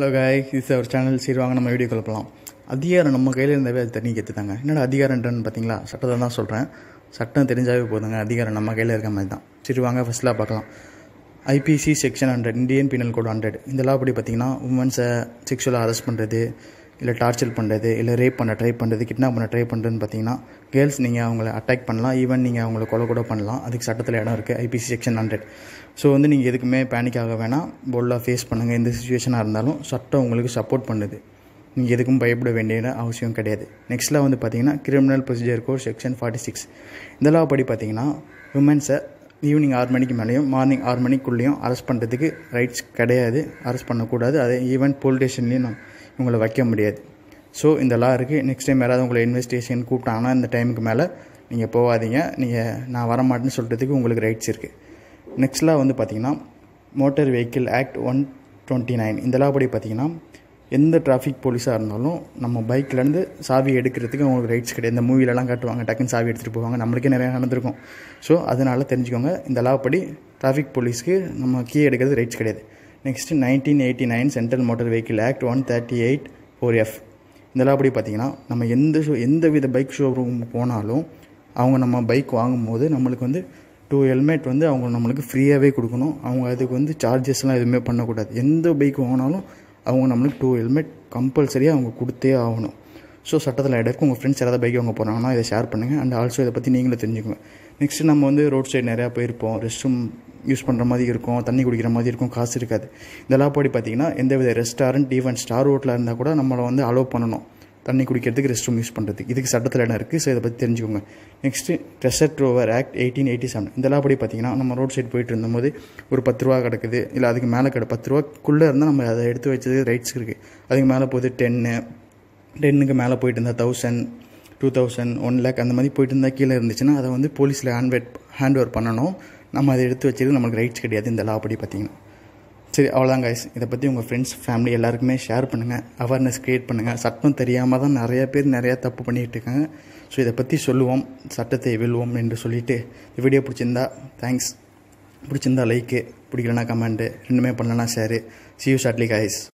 hello காய் is ஒரு channel சரி வாங்க நம்ம வீடியோ குழப்பலாம் அதிகாரம் நம்ம கையில் இருந்தாவே அது தண்ணி கேட்டுத்தாங்க என்னோட அதிகாரன்றன்னு பார்த்தீங்களா சட்டத்தை தான் சொல்கிறேன் சட்டம் தெரிஞ்சாவே போதுங்க அதிகாரம் நம்ம கையில் இருக்க மாதிரி தான் சரி வாங்க பார்க்கலாம் IPC section hundred Indian penal code hundred இந்த அப்படி பார்த்தீங்கன்னா பார்த்திங்கன்னா உமன்ஸை செக்ஷுவலாக அரெஸ்ட் பண்ணுறது இல்லை டார்ச்சர் பண்ணுறது இல்லை ரேப் பண்ண ட்ரை பண்ணுறது கிட்னாப் பண்ண ட்ரை பண்ணுறதுன்னு பார்த்தீங்கன்னா கேர்ள்ஸ் நீங்கள் அவங்கள அட்டாக் பண்ணலாம் ஈவன் நீங்கள் அவங்கள கொலை கூட பண்ணலாம் அதுக்கு சட்டத்தில் இடம் இருக்குது ஐபிசி செக்ஷன் ஹண்ட்ரட் ஸோ வந்து நீங்கள் எதுக்குமே பேனிக் ஆக வேணாம் போல்டாக ஃபேஸ் பண்ணுங்கள் எந்த சுச்சுவேஷனாக இருந்தாலும் சட்டம் உங்களுக்கு சப்போர்ட் பண்ணுது நீங்கள் எதுக்கும் பயப்பட வேண்டிய அவசியம் கிடையாது நெக்ஸ்ட்டில் வந்து பார்த்தீங்கன்னா criminal procedure course section forty six இதெல்லாம் படி பார்த்தீங்கன்னா உமன்ஸை ஈவினிங் ஆறு மணிக்கு மேலேயும் மார்னிங் ஆறு மணிக்குள்ளேயும் அரெஸ்ட் பண்ணுறதுக்கு ரைட்ஸ் கிடையாது அரெஸ்ட் பண்ணக்கூடாது அதே ஈவன் போலீஸ் ஸ்டேஷன்லேயும் நம்ம உங்களை வைக்க முடியாது ஸோ இந்த லா இருக்குது நெக்ஸ்ட் டைம் யாராவது உங்களை இன்வெஸ்டிகேஷன் கூப்பிட்டாங்கன்னா இந்த டைமுக்கு மேலே நீங்கள் போகாதீங்க நீங்கள் நான் வரமாட்டேன்னு சொல்கிறதுக்கு உங்களுக்கு ரைட்ஸ் இருக்குது நெக்ஸ்ட் லா வந்து பார்த்திங்கன்னா motor vehicle act one twenty nine இந்த லா படி பார்த்திங்கன்னா எந்த டிராஃபிக் போலீஸாக இருந்தாலும் நம்ம பைக்லேருந்து சாவி எடுக்கிறதுக்கு அவங்களுக்கு ரைட்ஸ் கிடையாது இந்த மூவிலலாம் காட்டுவாங்க டக்குன்னு சாவி எடுத்துகிட்டு போவாங்க நம்மளுக்கே நிறையா நடந்திருக்கும் ஸோ அதனால் தெரிஞ்சுக்கோங்க இந்த லா படி டிராஃபிக் போலீஸ்க்கு நம்ம கீ எடுக்கிறது ரைட்ஸ் கிடையாது next nineteen eighty nine central motor vehicle act one thirty eight four F இதெல்லாம் அப்படி பார்த்திங்கன்னா நம்ம எந்த ஷோ எந்த வித பைக் ஷோரூம் போனாலும் அவங்க நம்ம பைக் வாங்கும்போது நம்மளுக்கு வந்து டூ ஹெல்மெட் வந்து அவங்க நம்மளுக்கு ஃப்ரீயாகவே கொடுக்கணும் அவங்க அதுக்கு வந்து சார்ஜஸ்லாம் எதுவுமே பண்ணக்கூடாது எந்த பைக் வாங்கினாலும் அவங்க நம்மளுக்கு டூ ஹெல்மெட் கம்பல்சரியாக அவங்க கொடுத்தே ஆகணும் ஸோ சட்டத்தில் இடக்கு உங்கள் ஃப்ரெண்ட்ஸ் யாராவது பைக் வாங்க போகிறாங்கன்னா இதை ஷேர் பண்ணுங்கள் அண்ட் ஆல்சோ இதை பற்றி நீங்களும் தெரிஞ்சுக்கோங்க நெக்ஸ்ட்டு நம்ம வந்து ரோட் சைடு நிறையா போயிருப்போம் ரெஸ்ட் ரூம் யூஸ் பண்ணுற மாதிரி இருக்கும் தண்ணி குடிக்கிற மாதிரி இருக்கும் காசு இருக்காது இந்த லாப்பாடி பார்த்திங்கன்னா எந்தவித ரெஸ்டாரண்ட் ஈவன் ஸ்டார் ஹோட்டலாக இருந்தால் கூட நம்மளை வந்து அலோவ் பண்ணணும் தண்ணி குடிக்கிறதுக்கு ரெஸ்ட் ரூம் யூஸ் பண்ணுறதுக்கு இதுக்கு சட்டத்தில் இடம் இருக்குது ஸோ இதை பற்றி தெரிஞ்சுக்கோங்க next treasure trove act eighteen eighty seven இதெல்லாம் படி பார்த்திங்கன்னா நம்ம ரோட் சைடு போயிட்டு இருந்தபோது ஒரு பத்து ரூபா கிடக்குது இல்லை அதுக்கு மேலே கிட பத்து ரூபாக்குள்ளே இருந்தால் நம்ம அதை எடுத்து வச்சது ரைட்ஸ் இருக்குது அதுக்கு மேலே போகுது டென்னு டென்னுக்கு மேலே போயிட்டு இருந்தால் thousand two thousand one lakh அந்த மாதிரி போயிட்டு இருந்தால் கீழே இருந்துச்சுன்னா அதை வந்து போலீஸில் ஹேண்ட் ஹேண்ட் ஓவர் பண்ணணும் நம்ம அதை எடுத்து வச்சுருக்கு நம்மளுக்கு ரைட்ஸ் கிடையாது இந்த லா அப்படி பார்த்தீங்கன்னா சரி அவ்வளோதாங்க காய்ஸ் இதை பற்றி உங்கள் ஃப்ரெண்ட்ஸ் ஃபேமிலி எல்லாருக்குமே ஷேர் பண்ணுங்கள் அவேர்னஸ் க்ரியேட் பண்ணுங்கள் சட்டம் தெரியாமல் தான் நிறையா பேர் நிறையா தப்பு பண்ணிகிட்டு இருக்காங்க ஸோ இதை பற்றி சொல்லுவோம் சட்டத்தை வெல்வோம் என்று சொல்லிவிட்டு இந்த வீடியோ பிடிச்சிருந்தா தேங்க்ஸ் பிடிச்சிருந்தா லைக்கு பிடிக்கலனா கமெண்ட்டு ரெண்டுமே பண்ணலன்னா ஷேரு யூ ஷாட்லி காய்ஸ்